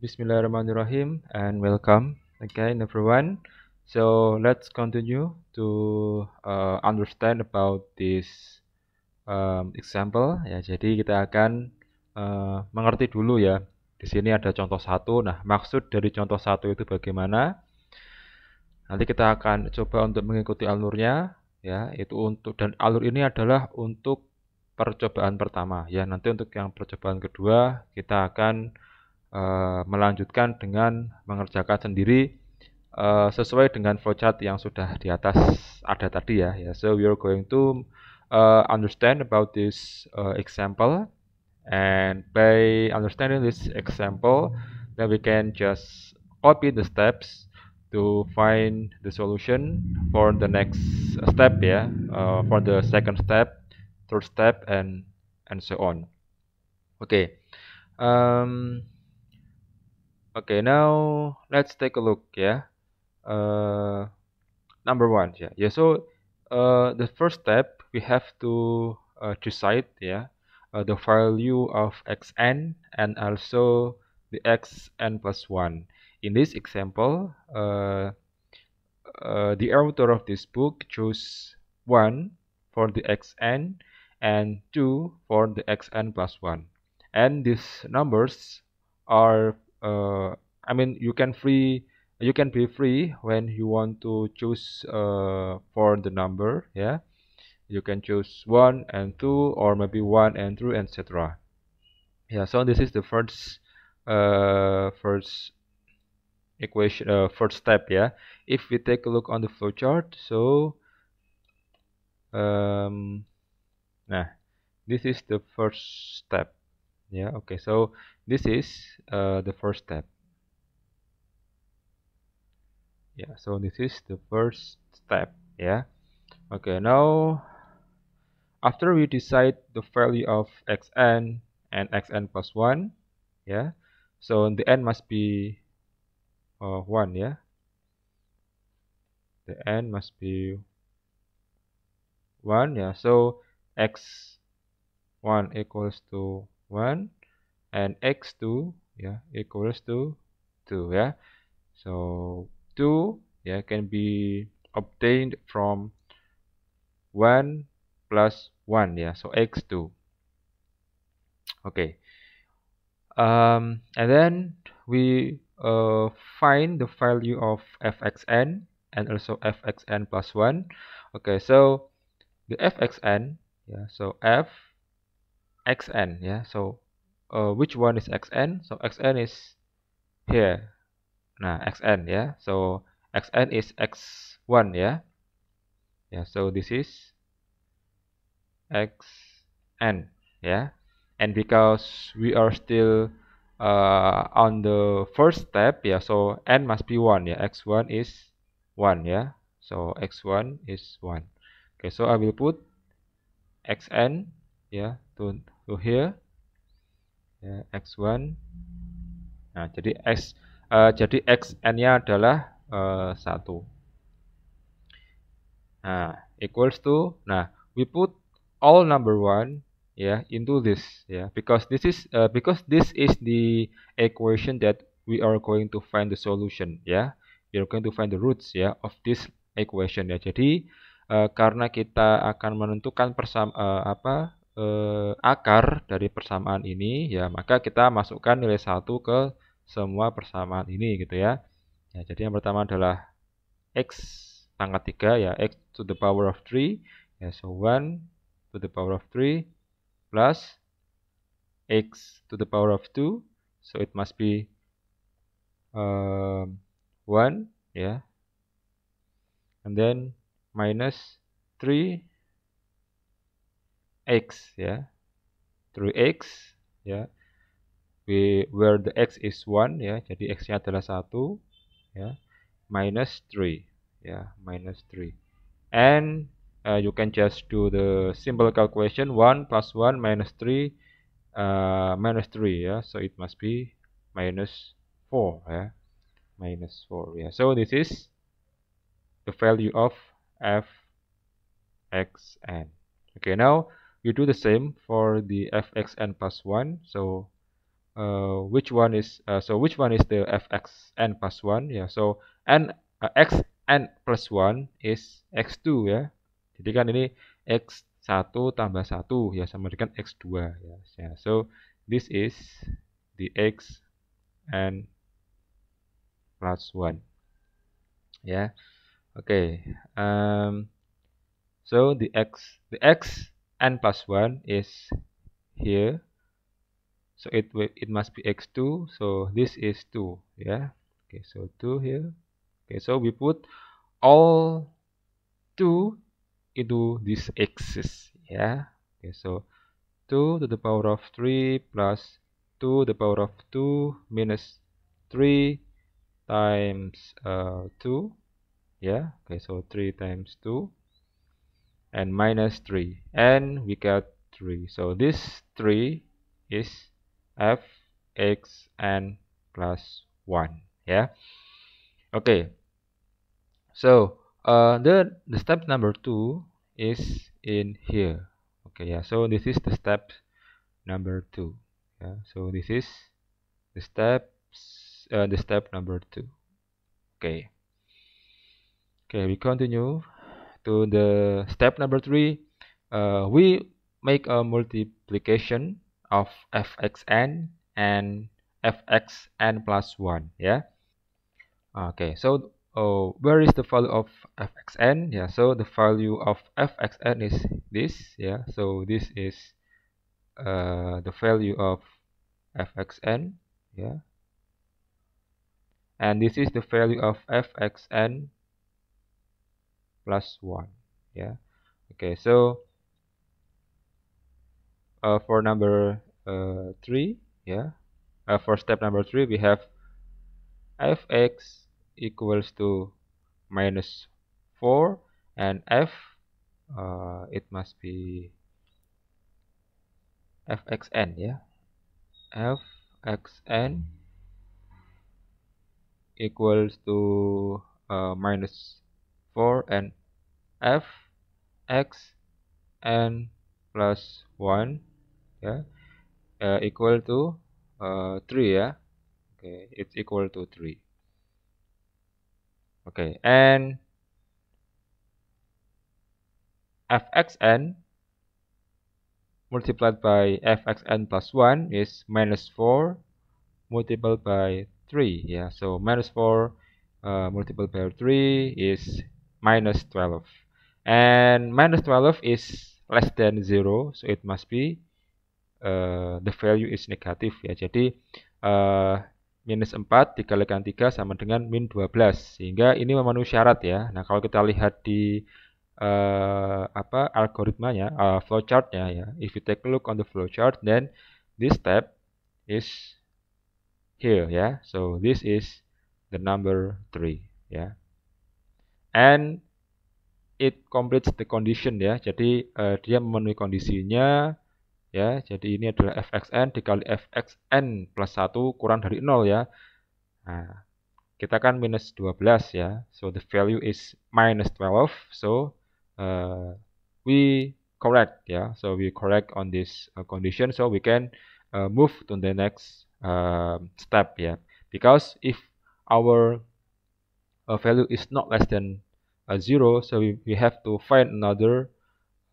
Bismillahirrahmanirrahim and welcome again everyone. So let's continue to uh, understand about this um, example ya. Jadi kita akan uh, mengerti dulu ya. Di sini ada contoh satu. Nah maksud dari contoh satu itu bagaimana? Nanti kita akan coba untuk mengikuti alurnya ya. Itu untuk dan alur ini adalah untuk percobaan pertama ya. Nanti untuk yang percobaan kedua kita akan Eh, melanjutkan dengan mengerjakan sendiri uh, sesuai dengan flowchart yang sudah di atas ada tadi ya. Yeah. So we are going to uh, understand about this uh, example and by understanding this example then we can just copy the steps to find the solution for the next step ya yeah, uh, for the second step third step and and so on. Oke. Okay. Um, Okay, now let's take a look. Yeah, uh, number one. Yeah, yeah. So uh, the first step we have to uh, decide. Yeah, uh, the value of xn and also the xn plus one. In this example, uh, uh, the author of this book choose one for the xn and two for the xn plus one, and these numbers are uh, I mean you can free you can be free when you want to choose uh, for the number yeah you can choose 1 and 2 or maybe 1 and 3 etc yeah so this is the first uh, first equation uh, first step yeah if we take a look on the flowchart so um, nah, this is the first step yeah okay so this is uh, the first step yeah so this is the first step yeah okay now after we decide the value of xn and xn plus 1 yeah so the n must be uh, 1 yeah the n must be 1 yeah so x1 equals to 1 and x2 yeah equals to 2 yeah so 2 yeah can be obtained from 1 plus 1 yeah so x2 okay um, and then we uh, find the value of fxn and also fxn plus 1 okay so the fxn yeah so f xn yeah so uh, which one is xn so xn is here nah xn yeah so xn is x1 yeah yeah so this is xn yeah and because we are still uh, on the first step yeah so n must be 1 yeah x1 is 1 yeah so x1 is 1 okay so I will put xn yeah to, to here ya, x1 nah jadi x uh, jadi xn nya adalah uh, nah equals to nah we put all number one ya yeah, into this ya yeah, because this is uh, because this is the equation that we are going to find the solution ya yeah. we are going to find the roots ya yeah, of this equation ya jadi uh, karena kita akan menentukan persam, uh, apa eh, akar dari persamaan ini ya maka kita masukkan nilai satu ke semua persamaan ini gitu ya. ya jadi yang pertama adalah x pangkat 3 ya x to the power of 3 ya so 1 to the power of 3 plus x to the power of 2 so it must be um, eh, 1 ya yeah. and then minus 3 x ya 3 x ya we where the x is 1 ya jadi x-nya adalah 1 ya minus 3 ya minus 3 and uh, you can just do the simple calculation 1 plus 1 minus 3 uh, minus 3 ya so it must be minus 4 ya minus 4 ya so this is the value of f x n okay now you do the same for the fxn plus 1 so uh, which one is uh, so which one is the fxn plus 1 yeah, so n uh, x n plus 1 is x2 ya jadi kan ini x1 tambah 1 ya sama dengan x2 ya yeah. so this is the x n plus 1 ya yeah. oke okay. um, so the x the x n plus 1 is here so it it must be x2 so this is 2 yeah okay so 2 here okay so we put all 2 into this axis yeah okay so 2 to the power of 3 plus 2 to the power of 2 minus 3 times uh, 2 yeah okay so 3 times 2 and minus 3 and we get 3 so this 3 is f x and plus 1 yeah okay so uh, the, the step number 2 is in here okay yeah so this is the step number 2 yeah so this is the steps uh, the step number 2 okay okay we continue to the step number three uh, we make a multiplication of fxn and fxn plus 1 yeah okay so oh, where is the value of fxn yeah so the value of fxn is this yeah so this is uh, the value of fxn yeah and this is the value of fxn plus 1 yeah okay so uh, for number uh, 3 yeah uh, for step number 3 we have fx equals to minus 4 and f uh, it must be fxn yeah fxn equals to uh, minus 4 and f x n plus 1 yeah, uh, equal to uh, 3 yeah. okay it's equal to 3 okay and fxn multiplied by fxn plus 1 is minus 4 multiplied by 3 yeah so minus 4 uh, multiplied by 3 is minus 12 and minus 12 is less than 0 so it must be uh, the value is negative ya jadi uh, minus 4 dikalikan 3 sama dengan min 12 sehingga ini memenuhi syarat ya nah kalau kita lihat di uh, apa algoritmanya uh, flowchartnya ya if you take a look on the flowchart then this step is here ya so this is the number 3 ya and it completes the condition ya. Jadi uh, dia memenuhi kondisinya ya. Jadi ini adalah fxn dikali fxn plus 1 kurang dari 0 ya. Nah, kita kan minus 12 ya. So the value is minus 12. So uh, we correct ya. So we correct on this uh, condition so we can uh, move to the next uh, step ya. Because if our uh, value is not less than a zero, so we, we have to find another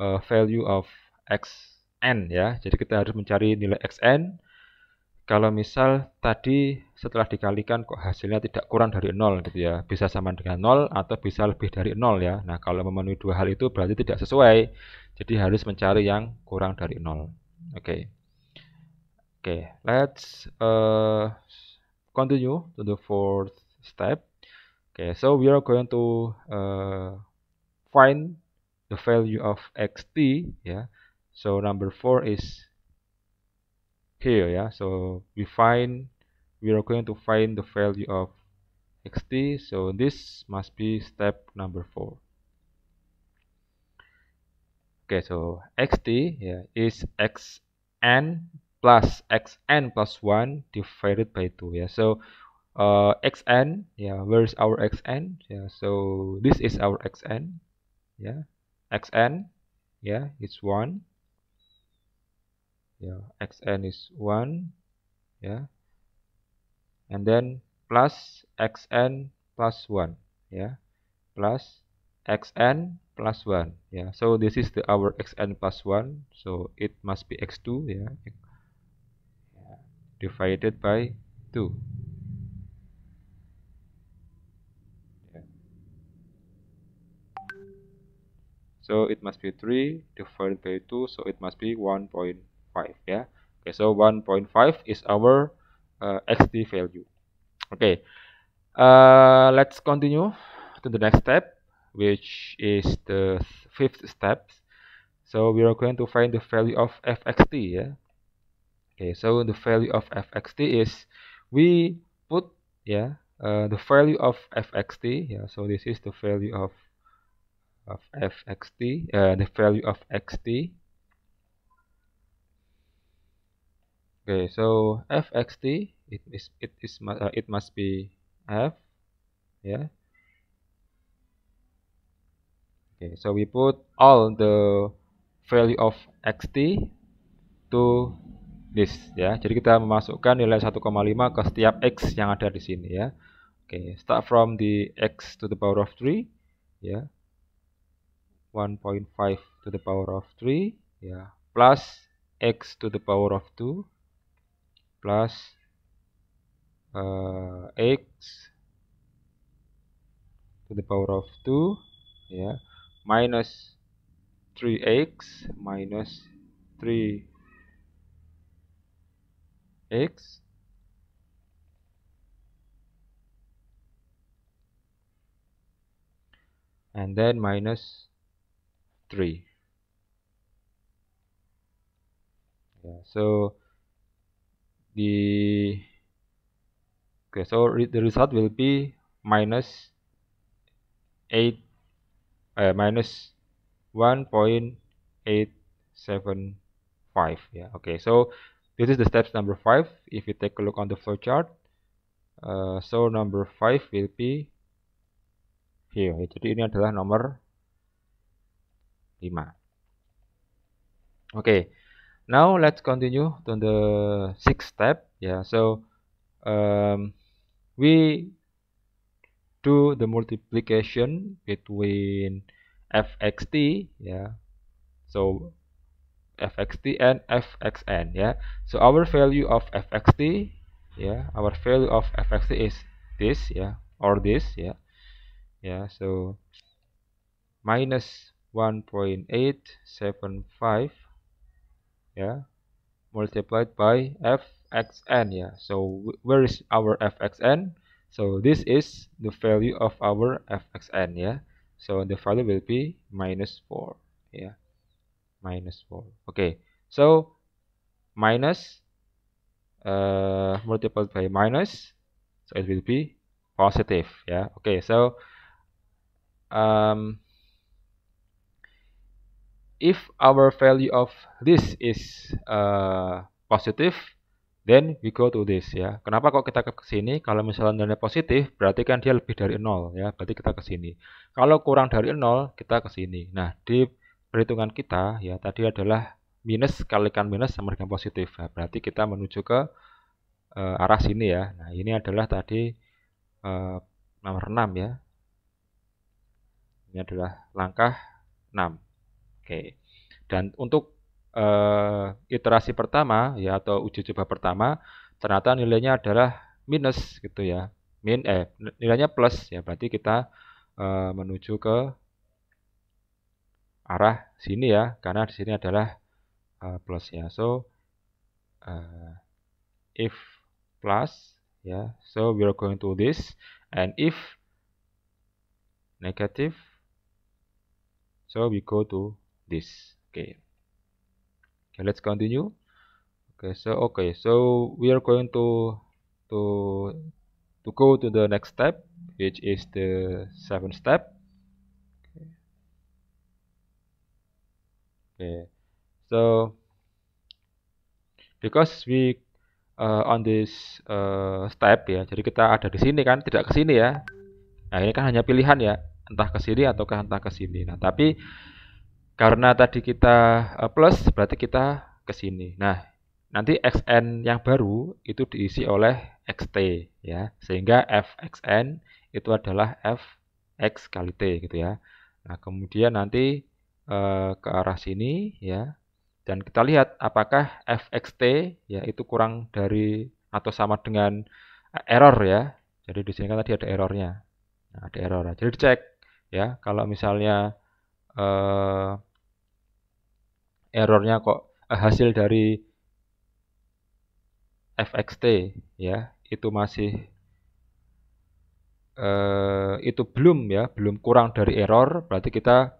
uh, value of xn ya. Jadi kita harus mencari nilai xn. Kalau misal tadi setelah dikalikan kok hasilnya tidak kurang dari 0 gitu ya. Bisa sama dengan 0 atau bisa lebih dari 0 ya. Nah, kalau memenuhi dua hal itu berarti tidak sesuai. Jadi harus mencari yang kurang dari 0. Oke. Okay. Oke, okay, let's uh, continue to the fourth step. okay so we are going to uh, find the value of xt yeah so number four is here yeah so we find we are going to find the value of xt so this must be step number four okay so xt yeah, is xn plus xn plus 1 divided by 2 yeah so uh, xn yeah where's our xn yeah so this is our xn yeah xn yeah it's 1 yeah xn is 1 yeah and then plus xn plus 1 yeah plus xn plus 1 yeah so this is the our xn plus 1 so it must be x2 yeah divided by 2 so it must be 3 divided by 2 so it must be 1.5 yeah okay so 1.5 is our uh, xt value okay uh, let's continue to the next step which is the fifth step so we are going to find the value of fxt yeah okay so the value of fxt is we put yeah uh, the value of fxt yeah so this is the value of of f x t, uh, the value of x t. Okay, so f x t, it is it is uh, it must be f, yeah. Okay, so we put all the value of x t to this ya. Jadi kita memasukkan nilai 1,5 ke setiap x yang ada di sini ya. Oke, okay, start from the x to the power of 3 ya. 1.5 to the power of 3 yeah plus x to the power of 2 plus uh, x to the power of 2 yeah minus 3x minus 3x and then minus 3 yeah, so the okay so re the result will be minus 8 uh, minus 1.875 yeah okay so this is the steps number 5 if you take a look on the flow chart uh, so number 5 will be here jadi ini adalah nomor 5 okay now let's continue to the sixth step yeah so um, we do the multiplication between fxt yeah so fxt and fxn yeah so our value of fxt yeah our value of fxt is this yeah or this yeah yeah so minus 1.875 yeah multiplied by fxn yeah so where is our fxn so this is the value of our fxn yeah so the value will be minus 4 yeah minus 4 okay so minus uh, multiplied by minus so it will be positive yeah okay so um, if our value of this is uh, positive, then we go to this ya. Kenapa kok kita ke sini? Kalau misalnya nilainya positif, berarti kan dia lebih dari nol ya. Berarti kita ke sini. Kalau kurang dari nol, kita ke sini. Nah, di perhitungan kita ya tadi adalah minus kalikan minus sama dengan positif. Nah, berarti kita menuju ke uh, arah sini ya. Nah, ini adalah tadi uh, nomor 6 ya. Ini adalah langkah 6. Oke. Dan untuk uh, iterasi pertama ya atau uji coba pertama ternyata nilainya adalah minus gitu ya. Min eh nilainya plus ya berarti kita uh, menuju ke arah sini ya karena di sini adalah uh, plus ya. So uh, if plus ya. Yeah, so we are going to this and if negative so we go to this. Okay. Okay, let's continue. Okay, so okay, so we are going to to to go to the next step, which is the seventh step. Okay. okay. So because we uh, on this uh, step ya, jadi kita ada di sini kan, tidak ke sini ya. Nah ini kan hanya pilihan ya, entah ke sini ataukah entah ke sini. Nah tapi karena tadi kita eh, plus berarti kita ke sini. Nah, nanti xn yang baru itu diisi oleh xt ya. Sehingga fxn itu adalah f x kali t gitu ya. Nah, kemudian nanti eh, ke arah sini ya. Dan kita lihat apakah f xt ya itu kurang dari atau sama dengan eh, error ya. Jadi di sini kan tadi ada errornya. Nah, ada error. Nah, jadi dicek ya kalau misalnya uh, errornya kok eh, hasil dari fxt ya itu masih uh, itu belum ya belum kurang dari error berarti kita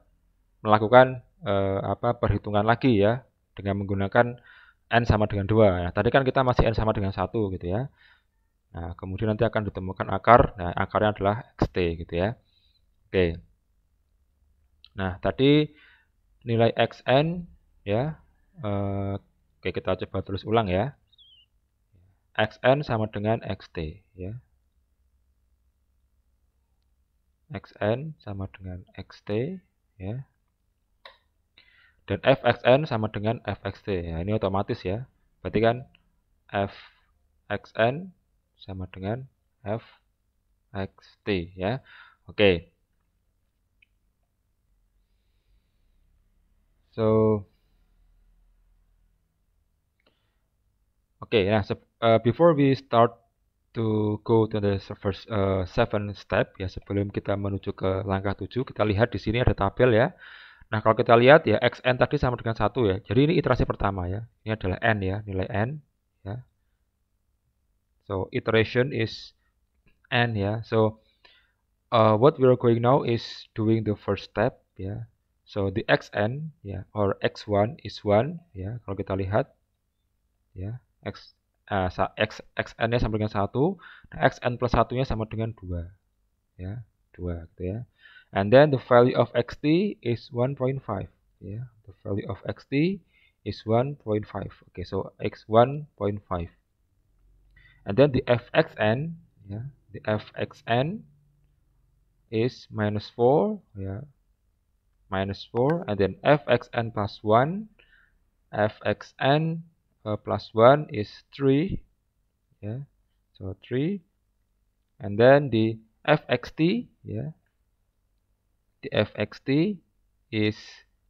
melakukan uh, apa perhitungan lagi ya dengan menggunakan n sama dengan dua. Nah, tadi kan kita masih n sama dengan satu gitu ya. Nah, kemudian nanti akan ditemukan akar. Nah, akarnya adalah xt gitu ya. Oke. Okay. Nah, tadi nilai xn ya eh, oke kita coba tulis ulang ya. xn sama dengan xt ya. xn sama dengan xt ya. Dan fxn sama dengan fxt. Ya, ini otomatis ya. Berarti kan fxn sama dengan fxt ya. Oke. So, okay, nah, so uh, before we start to go to the first uh, seven step ya sebelum kita menuju ke langkah 7 kita lihat di sini ada tabel ya nah kalau kita lihat ya xn tadi sama dengan satu ya jadi ini iterasi pertama ya ini adalah n ya nilai n ya so iteration is n ya so uh, what we are going now is doing the first step ya So the xn ya yeah, or x1 is 1 ya yeah, kalau kita lihat ya yeah, x uh, x xn-nya sama dengan 1, nah xn plus 1-nya sama dengan 2. Ya, yeah, 2 gitu ya. Yeah. And then the value of xt is 1.5 ya. Yeah, The value of xt is 1.5. Oke, Okay, so x 1.5. And then the fxn ya, yeah, the fxn is minus 4 ya Yeah, minus 4 and then fxn plus 1 fxn uh, plus 1 is 3 yeah so 3 and then the fxt yeah the fxt is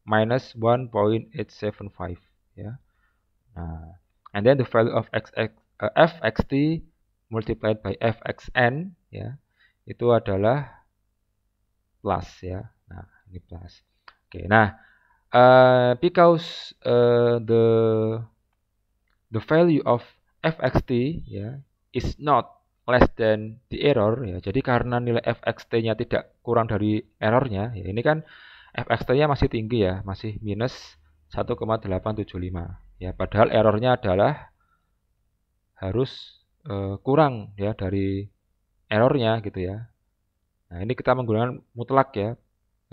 minus 1.875 yeah uh, and then the value of XX, uh, fxt multiplied by fxn ya yeah, itu adalah plus ya ini plus. Oke, okay, nah uh, because uh, the the value of fxt ya yeah, is not less than the error ya. Jadi karena nilai fxt-nya tidak kurang dari errornya, ya ini kan fxt-nya masih tinggi ya, masih minus 1,875 ya. Padahal errornya adalah harus uh, kurang ya dari errornya gitu ya. Nah, ini kita menggunakan mutlak ya,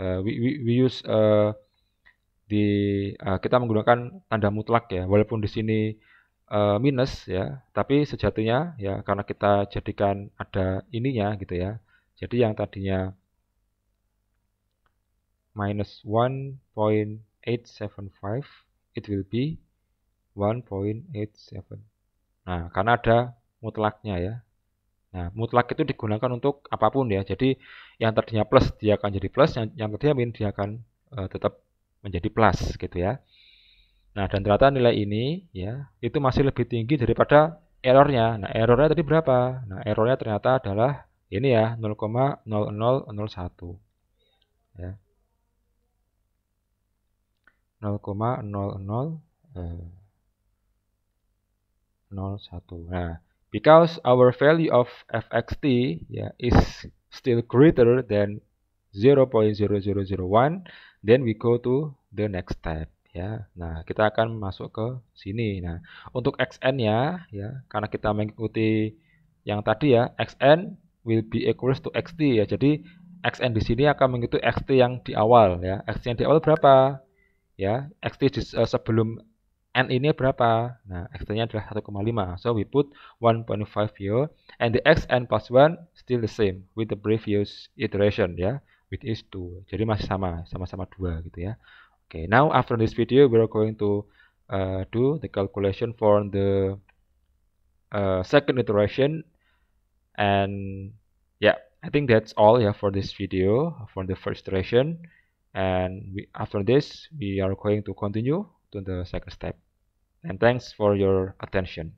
Eh, we, we, we use uh, di uh, kita menggunakan tanda mutlak ya walaupun di sini uh, minus ya tapi sejatinya ya karena kita jadikan ada ininya gitu ya jadi yang tadinya minus 1.875 it will be 1.87 nah karena ada mutlaknya ya Nah, mutlak itu digunakan untuk apapun ya. Jadi yang tadinya plus dia akan jadi plus, yang, yang tadinya min dia akan uh, tetap menjadi plus gitu ya. Nah, dan ternyata nilai ini ya itu masih lebih tinggi daripada errornya. Nah, errornya tadi berapa? Nah, errornya ternyata adalah ini ya 0,0001. Ya. 0,0001. Eh, nah, because our value of fxt yeah, is still greater than 0.0001 then we go to the next step ya nah kita akan masuk ke sini nah untuk xn ya ya karena kita mengikuti yang tadi ya xn will be equals to xt ya jadi xn di sini akan mengikuti xt yang di awal ya xt yang di awal berapa ya xt di, uh, sebelum n ini berapa? Nah, x-nya adalah 1,5. So we put 1.5 here and the x n plus 1 still the same with the previous iteration ya, yeah, which is 2. Jadi masih sama, sama-sama 2 gitu ya. Oke, okay, now after this video we are going to uh, do the calculation for the uh, second iteration and yeah, I think that's all yeah for this video for the first iteration and we, after this we are going to continue to the second step. and thanks for your attention.